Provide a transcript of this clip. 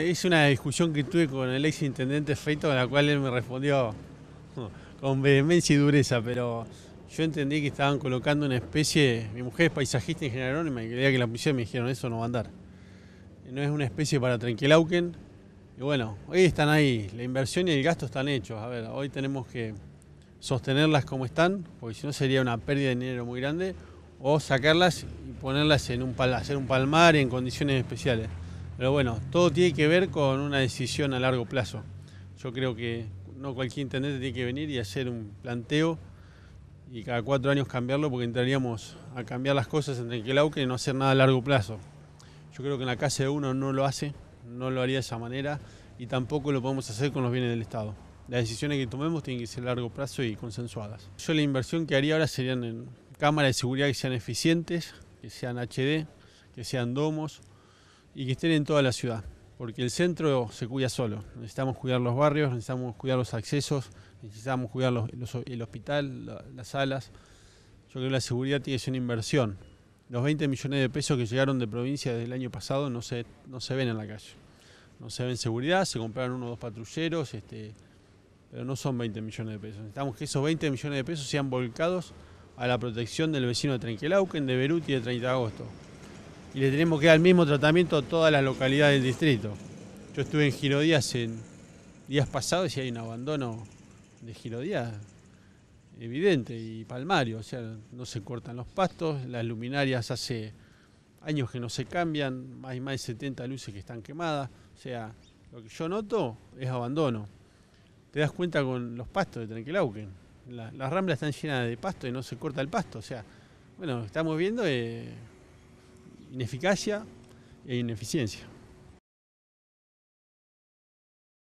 Es una discusión que tuve con el ex intendente Feito, con la cual él me respondió con vehemencia y dureza, pero yo entendí que estaban colocando una especie, mi mujer es paisajista en general, y me quería que la policía me dijeron, eso no va a andar. No es una especie para Trenquilauquen. Y bueno, hoy están ahí, la inversión y el gasto están hechos. A ver, hoy tenemos que sostenerlas como están, porque si no sería una pérdida de dinero muy grande, o sacarlas y ponerlas en un, hacer un palmar en condiciones especiales. Pero bueno, todo tiene que ver con una decisión a largo plazo. Yo creo que no cualquier intendente tiene que venir y hacer un planteo y cada cuatro años cambiarlo porque entraríamos a cambiar las cosas entre que el y no hacer nada a largo plazo. Yo creo que en la casa de uno no lo hace, no lo haría de esa manera y tampoco lo podemos hacer con los bienes del Estado. Las decisiones que tomemos tienen que ser a largo plazo y consensuadas. Yo la inversión que haría ahora serían en cámaras de seguridad que sean eficientes, que sean HD, que sean domos, y que estén en toda la ciudad, porque el centro se cuida solo. Necesitamos cuidar los barrios, necesitamos cuidar los accesos, necesitamos cuidar el hospital, las salas. Yo creo que la seguridad tiene que ser una inversión. Los 20 millones de pesos que llegaron de provincia desde el año pasado no se, no se ven en la calle. No se ven seguridad, se compraron uno o dos patrulleros, este, pero no son 20 millones de pesos. Necesitamos que esos 20 millones de pesos sean volcados a la protección del vecino de Trenquelauquen, de Beruti y de 30 de agosto y le tenemos que dar el mismo tratamiento a todas las localidades del distrito. Yo estuve en Girodías en días pasados y hay un abandono de Girodías evidente y palmario, o sea, no se cortan los pastos, las luminarias hace años que no se cambian, hay más de 70 luces que están quemadas, o sea, lo que yo noto es abandono. Te das cuenta con los pastos de Tranquilauquen, las ramblas están llenas de pasto y no se corta el pasto, o sea, bueno, estamos viendo... Eh, ineficacia e ineficiencia.